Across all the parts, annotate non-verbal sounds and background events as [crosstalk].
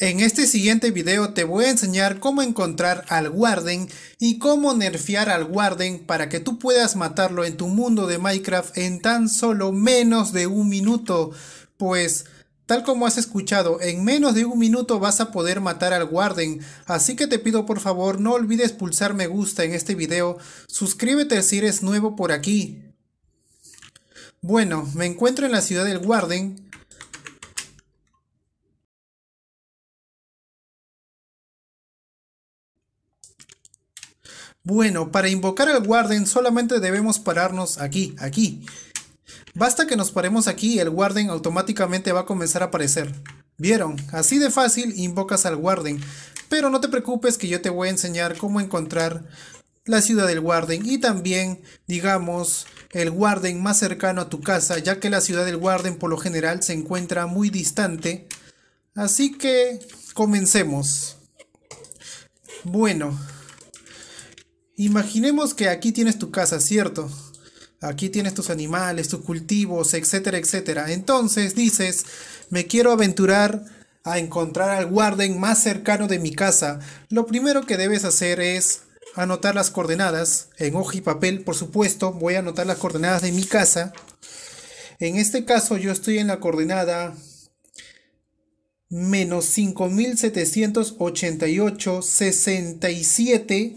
En este siguiente video te voy a enseñar cómo encontrar al Warden y cómo nerfear al Warden para que tú puedas matarlo en tu mundo de Minecraft en tan solo menos de un minuto. Pues, tal como has escuchado, en menos de un minuto vas a poder matar al Warden. Así que te pido por favor no olvides pulsar me gusta en este video, suscríbete si eres nuevo por aquí. Bueno, me encuentro en la ciudad del Warden Bueno, para invocar al Warden solamente debemos pararnos aquí, aquí. Basta que nos paremos aquí y el Warden automáticamente va a comenzar a aparecer. ¿Vieron? Así de fácil invocas al Warden. Pero no te preocupes que yo te voy a enseñar cómo encontrar la ciudad del Warden y también, digamos, el Warden más cercano a tu casa, ya que la ciudad del Warden por lo general se encuentra muy distante. Así que comencemos. Bueno, Imaginemos que aquí tienes tu casa, ¿cierto? Aquí tienes tus animales, tus cultivos, etcétera, etcétera. Entonces dices, me quiero aventurar a encontrar al guarden más cercano de mi casa. Lo primero que debes hacer es anotar las coordenadas en hoja y papel, por supuesto. Voy a anotar las coordenadas de mi casa. En este caso yo estoy en la coordenada menos 5788 67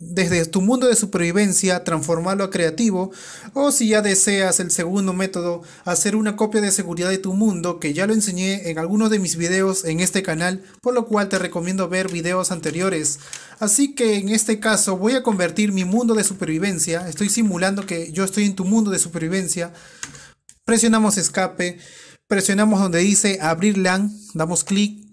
desde tu mundo de supervivencia transformarlo a creativo o si ya deseas el segundo método hacer una copia de seguridad de tu mundo que ya lo enseñé en algunos de mis videos en este canal por lo cual te recomiendo ver videos anteriores así que en este caso voy a convertir mi mundo de supervivencia estoy simulando que yo estoy en tu mundo de supervivencia presionamos escape presionamos donde dice abrir LAN damos clic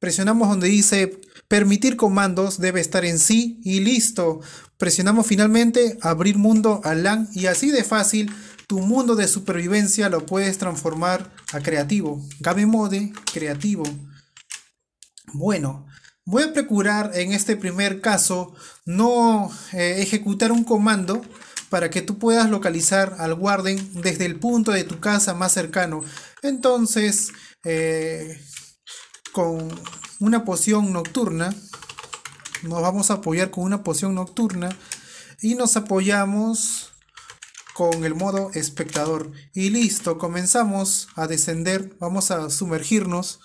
Presionamos donde dice permitir comandos, debe estar en sí y listo. Presionamos finalmente abrir mundo a LAN y así de fácil tu mundo de supervivencia lo puedes transformar a creativo. Game mode creativo. Bueno, voy a procurar en este primer caso no eh, ejecutar un comando para que tú puedas localizar al guarden desde el punto de tu casa más cercano. Entonces, eh, con una poción nocturna. Nos vamos a apoyar con una poción nocturna. Y nos apoyamos con el modo espectador. Y listo, comenzamos a descender. Vamos a sumergirnos.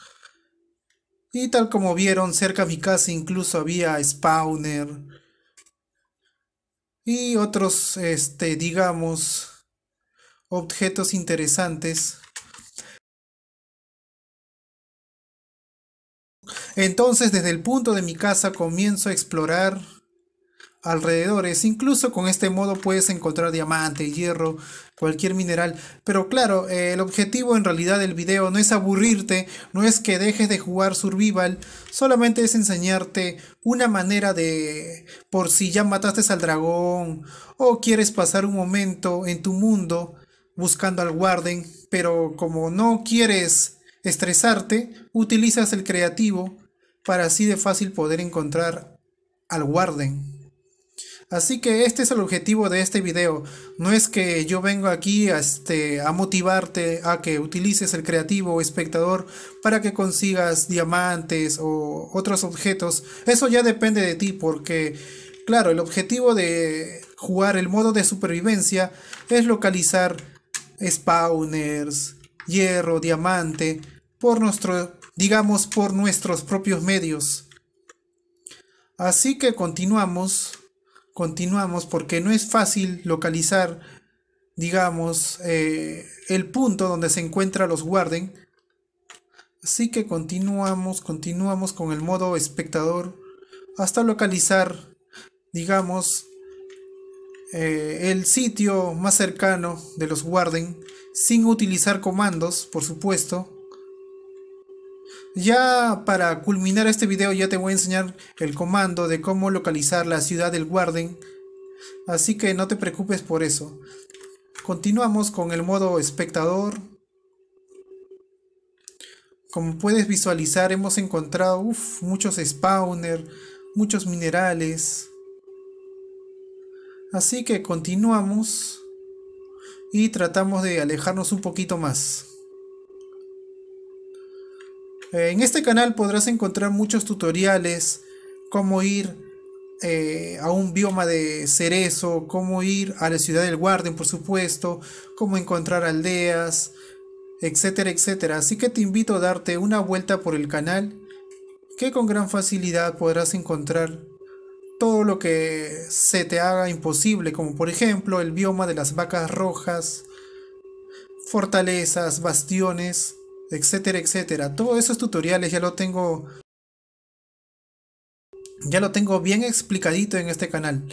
Y tal como vieron, cerca de mi casa incluso había spawner. Y otros, este, digamos, objetos interesantes Entonces desde el punto de mi casa comienzo a explorar alrededores. Incluso con este modo puedes encontrar diamante, hierro, cualquier mineral. Pero claro, eh, el objetivo en realidad del video no es aburrirte, no es que dejes de jugar survival, solamente es enseñarte una manera de, por si ya mataste al dragón o quieres pasar un momento en tu mundo buscando al warden, pero como no quieres estresarte, utilizas el creativo para así de fácil poder encontrar al Warden. Así que este es el objetivo de este video. No es que yo vengo aquí a, este, a motivarte a que utilices el creativo o espectador para que consigas diamantes o otros objetos. Eso ya depende de ti porque, claro, el objetivo de jugar el modo de supervivencia es localizar spawners, hierro, diamante, por, nuestro, digamos, por nuestros propios medios. Así que continuamos, continuamos, porque no es fácil localizar, digamos, eh, el punto donde se encuentran los guarden Así que continuamos, continuamos con el modo espectador hasta localizar, digamos, eh, el sitio más cercano de los guarden sin utilizar comandos, por supuesto. Ya para culminar este video ya te voy a enseñar el comando de cómo localizar la ciudad del Warden. Así que no te preocupes por eso. Continuamos con el modo espectador. Como puedes visualizar hemos encontrado muchos spawner, muchos minerales. Así que continuamos y tratamos de alejarnos un poquito más. En este canal podrás encontrar muchos tutoriales, cómo ir eh, a un bioma de cerezo, cómo ir a la ciudad del Guardian por supuesto, cómo encontrar aldeas, etcétera, etcétera. Así que te invito a darte una vuelta por el canal, que con gran facilidad podrás encontrar todo lo que se te haga imposible, como por ejemplo el bioma de las vacas rojas, fortalezas, bastiones, etcétera, etcétera. Todos esos tutoriales ya lo tengo ya lo tengo bien explicadito en este canal.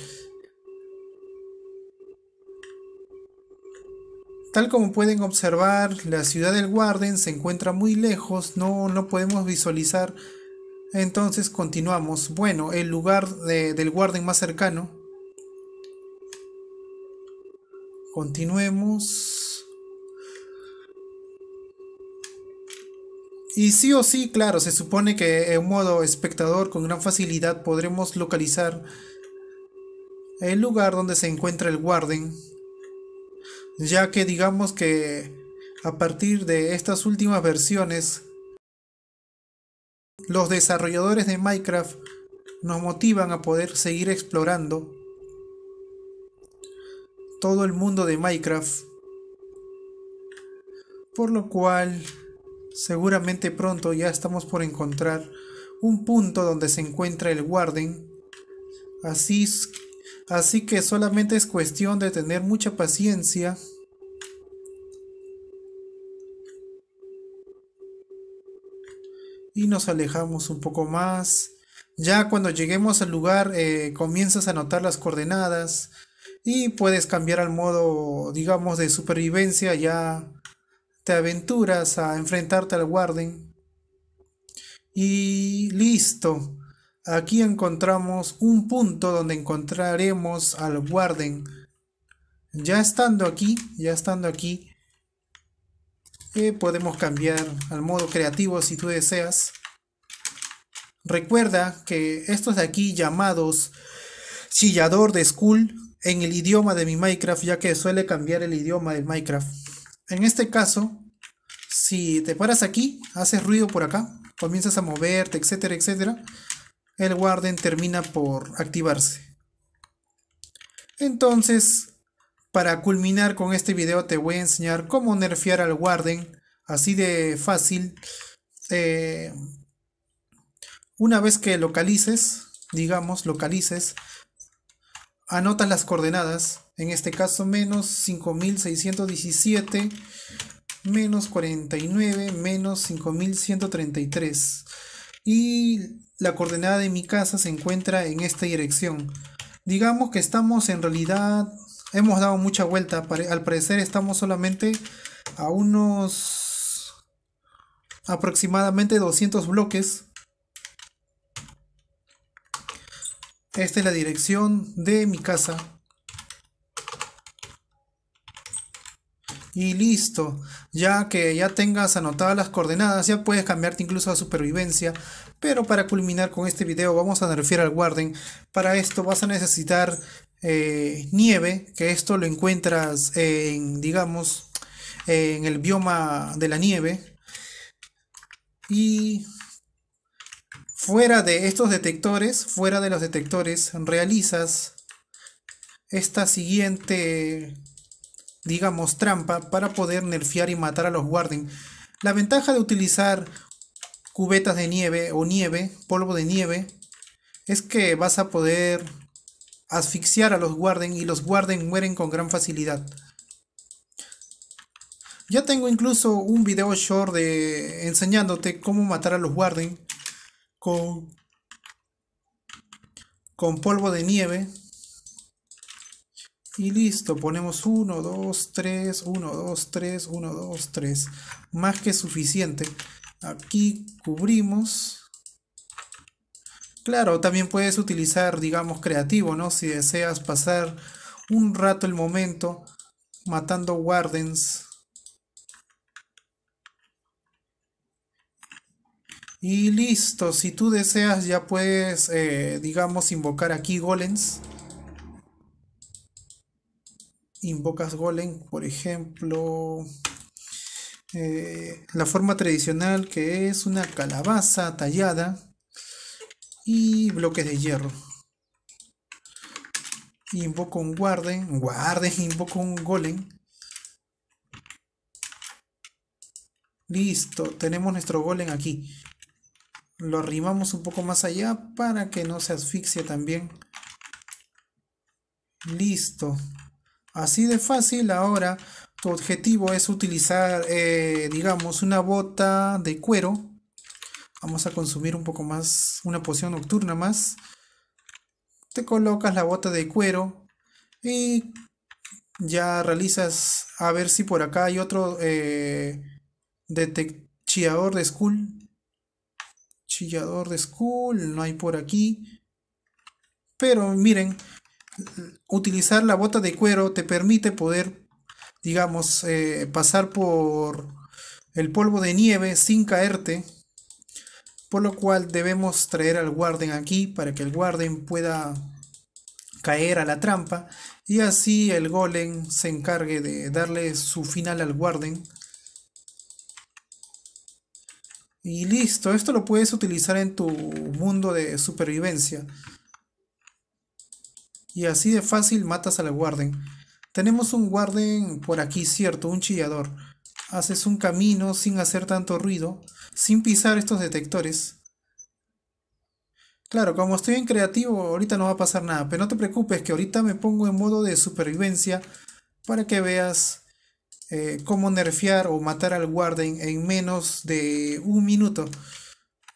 Tal como pueden observar, la ciudad del Warden se encuentra muy lejos, no, no podemos visualizar. Entonces continuamos. Bueno, el lugar del Warden más cercano. Continuemos. Y sí o sí, claro, se supone que en modo espectador con gran facilidad podremos localizar el lugar donde se encuentra el Warden, ya que digamos que a partir de estas últimas versiones, los desarrolladores de Minecraft nos motivan a poder seguir explorando todo el mundo de Minecraft, por lo cual Seguramente pronto ya estamos por encontrar un punto donde se encuentra el Warden. Así, así que solamente es cuestión de tener mucha paciencia. Y nos alejamos un poco más. Ya cuando lleguemos al lugar eh, comienzas a notar las coordenadas y puedes cambiar al modo, digamos, de supervivencia ya te aventuras a enfrentarte al Warden. Y listo. Aquí encontramos un punto donde encontraremos al Warden. Ya estando aquí, ya estando aquí, eh, podemos cambiar al modo creativo si tú deseas. Recuerda que estos de aquí llamados chillador de school en el idioma de mi Minecraft, ya que suele cambiar el idioma del Minecraft en este caso, si te paras aquí, haces ruido por acá, comienzas a moverte, etcétera, etcétera, el Warden termina por activarse. Entonces, para culminar con este video te voy a enseñar cómo nerfear al Warden así de fácil. Eh, una vez que localices, digamos, localices Anota las coordenadas, en este caso menos 5617, menos 49, menos 5133. Y la coordenada de mi casa se encuentra en esta dirección. Digamos que estamos en realidad, hemos dado mucha vuelta, al parecer estamos solamente a unos aproximadamente 200 bloques Esta es la dirección de mi casa. Y listo, ya que ya tengas anotadas las coordenadas, ya puedes cambiarte incluso a supervivencia. Pero para culminar con este video vamos a referir al Warden. Para esto vas a necesitar eh, nieve, que esto lo encuentras en, digamos, en el bioma de la nieve. Y Fuera de estos detectores, fuera de los detectores, realizas esta siguiente, digamos, trampa para poder nerfear y matar a los Warden. La ventaja de utilizar cubetas de nieve o nieve, polvo de nieve, es que vas a poder asfixiar a los Warden y los Warden mueren con gran facilidad. Ya tengo incluso un video short de enseñándote cómo matar a los Warden con, con polvo de nieve. Y listo, ponemos 1, 2, 3, 1, 2, 3, 1, 2, 3. Más que suficiente. Aquí cubrimos. Claro, también puedes utilizar, digamos, creativo, ¿no? Si deseas pasar un rato el momento matando wardens Y listo, si tú deseas ya puedes, eh, digamos, invocar aquí golems. Invocas golem, por ejemplo, eh, la forma tradicional que es una calabaza tallada y bloques de hierro. Invoco un guarden, guarden, [laughs] invoco un golem. Listo, tenemos nuestro golem aquí lo arrimamos un poco más allá para que no se asfixie también listo así de fácil ahora tu objetivo es utilizar eh, digamos una bota de cuero vamos a consumir un poco más una poción nocturna más te colocas la bota de cuero y ya realizas a ver si por acá hay otro eh, de Skull. Chillador de school no hay por aquí. Pero miren, utilizar la bota de cuero te permite poder, digamos, eh, pasar por el polvo de nieve sin caerte. Por lo cual debemos traer al guarden aquí para que el guarden pueda caer a la trampa y así el golem se encargue de darle su final al guarden y listo, esto lo puedes utilizar en tu mundo de supervivencia. Y así de fácil matas al guarden. Tenemos un guarden por aquí, cierto, un chillador. Haces un camino sin hacer tanto ruido, sin pisar estos detectores. Claro, como estoy en creativo, ahorita no va a pasar nada, pero no te preocupes que ahorita me pongo en modo de supervivencia para que veas eh, cómo nerfear o matar al Warden en menos de un minuto.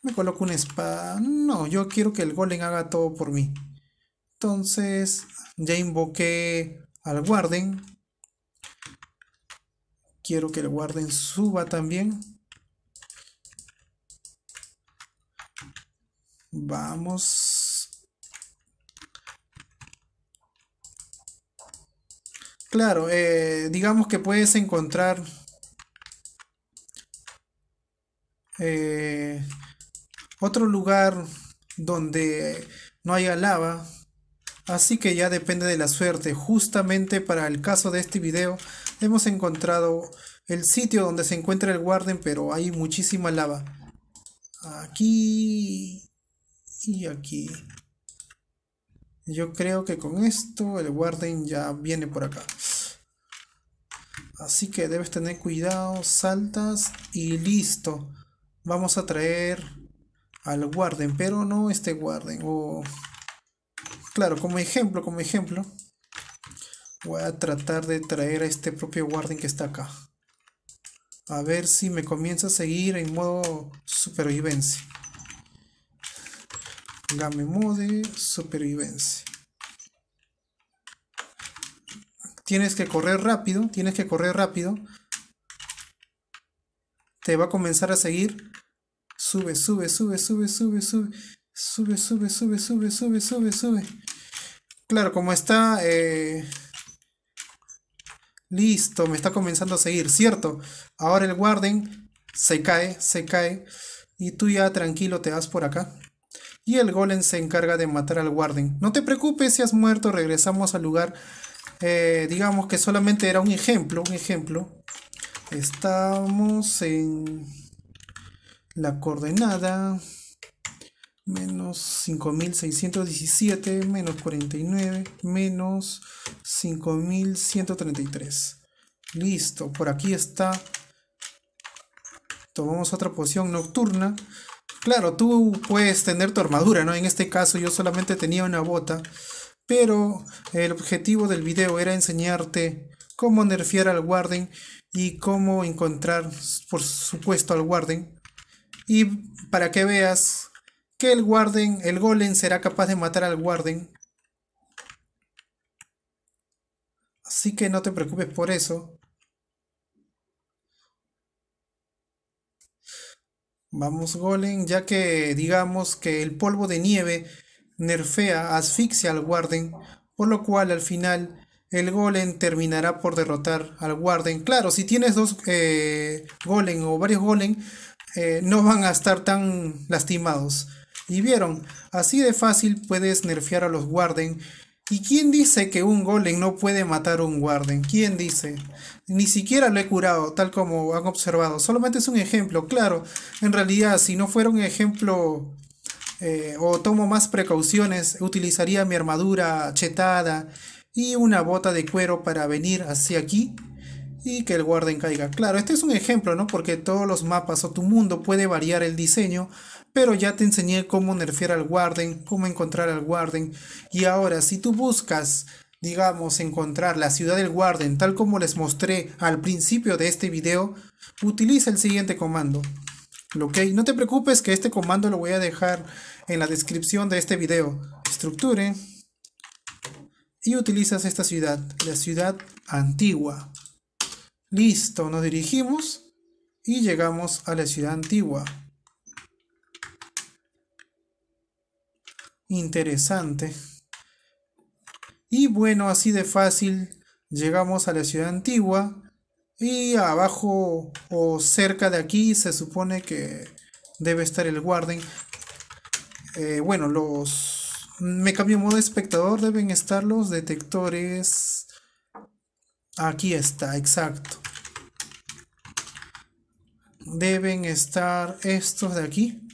Me coloco una espada. No, yo quiero que el golem haga todo por mí. Entonces, ya invoqué al Warden. Quiero que el Warden suba también. Vamos. Claro, eh, digamos que puedes encontrar eh, otro lugar donde no haya lava, así que ya depende de la suerte. Justamente para el caso de este video hemos encontrado el sitio donde se encuentra el Warden, pero hay muchísima lava. Aquí y aquí. Yo creo que con esto el Warden ya viene por acá. Así que debes tener cuidado, saltas y listo. Vamos a traer al Warden, pero no este Warden. Claro, como ejemplo, como ejemplo. Voy a tratar de traer a este propio Warden que está acá. A ver si me comienza a seguir en modo supervivencia game mode, supervivencia. Tienes que correr rápido, tienes que correr rápido. Te va a comenzar a seguir. Sube, sube, sube, sube, sube, sube. Sube, sube, sube, sube, sube, sube, sube. Claro, como está... Eh, listo, me está comenzando a seguir, ¿cierto? Ahora el guarden se cae, se cae. Y tú ya tranquilo te vas por acá y el golem se encarga de matar al guarden No te preocupes si has muerto, regresamos al lugar. Eh, digamos que solamente era un ejemplo, un ejemplo. Estamos en la coordenada menos 5617 menos 49 menos 5133 listo por aquí está tomamos otra poción nocturna Claro, tú puedes tener tu armadura, ¿no? En este caso yo solamente tenía una bota, pero el objetivo del video era enseñarte cómo nerfear al Warden y cómo encontrar, por supuesto, al Warden. Y para que veas que el Warden, el Golem será capaz de matar al Warden. Así que no te preocupes por eso. Vamos, Golem, ya que digamos que el polvo de nieve nerfea, asfixia al Warden, por lo cual al final el Golem terminará por derrotar al Warden. Claro, si tienes dos eh, Golem o varios Golem, eh, no van a estar tan lastimados. Y vieron, así de fácil puedes nerfear a los Warden ¿Y quién dice que un golem no puede matar a un guarden? ¿Quién dice? Ni siquiera lo he curado, tal como han observado. Solamente es un ejemplo. Claro, en realidad, si no fuera un ejemplo eh, o tomo más precauciones, utilizaría mi armadura chetada y una bota de cuero para venir hacia aquí y que el guarden caiga. Claro, este es un ejemplo, ¿no? Porque todos los mapas o tu mundo puede variar el diseño, pero ya te enseñé cómo nerfear al guarden, cómo encontrar al guarden. Y ahora, si tú buscas, digamos, encontrar la ciudad del guarden, tal como les mostré al principio de este video, utiliza el siguiente comando. ¿Ok? No te preocupes que este comando lo voy a dejar en la descripción de este video. Estructure. Y utilizas esta ciudad, la ciudad antigua. Listo, nos dirigimos y llegamos a la ciudad antigua. Interesante. Y bueno, así de fácil llegamos a la ciudad antigua. Y abajo o cerca de aquí se supone que debe estar el guarden. Eh, bueno, los... Me cambio modo espectador, deben estar los detectores. Aquí está, exacto deben estar estos de aquí.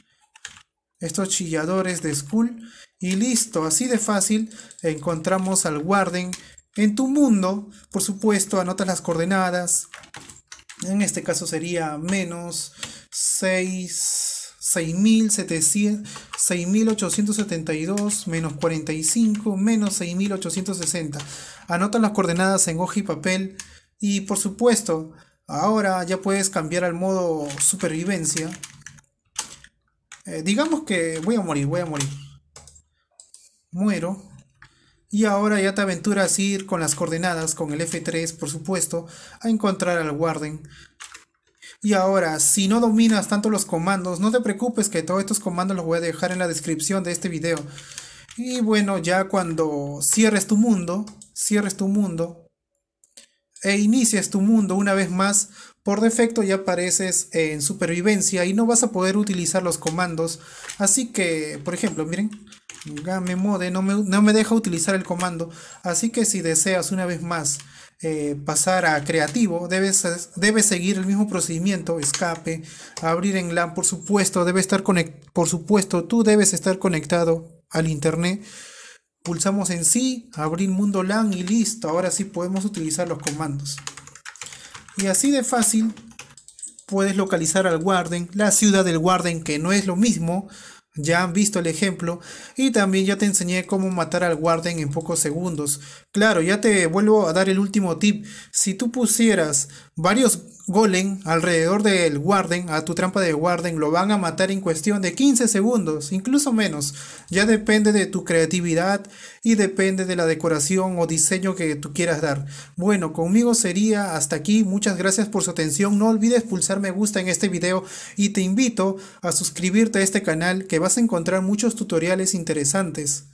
Estos chilladores de Skull. Y listo, así de fácil encontramos al Warden en tu mundo. Por supuesto, anotas las coordenadas. En este caso sería menos 6, 6.872 menos 45 menos 6.860. Anotas las coordenadas en hoja y papel. Y por supuesto, Ahora ya puedes cambiar al modo supervivencia. Eh, digamos que voy a morir, voy a morir. Muero. Y ahora ya te aventuras a ir con las coordenadas, con el F3 por supuesto, a encontrar al Warden. Y ahora, si no dominas tanto los comandos, no te preocupes que todos estos comandos los voy a dejar en la descripción de este video. Y bueno, ya cuando cierres tu mundo, cierres tu mundo, e inicias tu mundo una vez más, por defecto ya apareces en supervivencia y no vas a poder utilizar los comandos. Así que, por ejemplo, miren, Game Mode no me, no me deja utilizar el comando. Así que si deseas una vez más eh, pasar a creativo, debes, seguir el mismo procedimiento, escape, abrir en LAN, por supuesto, debe estar por supuesto, tú debes estar conectado al internet pulsamos en sí, abrir mundo LAN y listo, ahora sí podemos utilizar los comandos. Y así de fácil puedes localizar al Warden, la ciudad del Warden que no es lo mismo, ya han visto el ejemplo y también ya te enseñé cómo matar al Warden en pocos segundos. Claro, ya te vuelvo a dar el último tip, si tú pusieras varios golem alrededor del warden, a tu trampa de warden, lo van a matar en cuestión de 15 segundos, incluso menos. Ya depende de tu creatividad y depende de la decoración o diseño que tú quieras dar. Bueno, conmigo sería hasta aquí. Muchas gracias por su atención. No olvides pulsar me gusta en este video y te invito a suscribirte a este canal que vas a encontrar muchos tutoriales interesantes.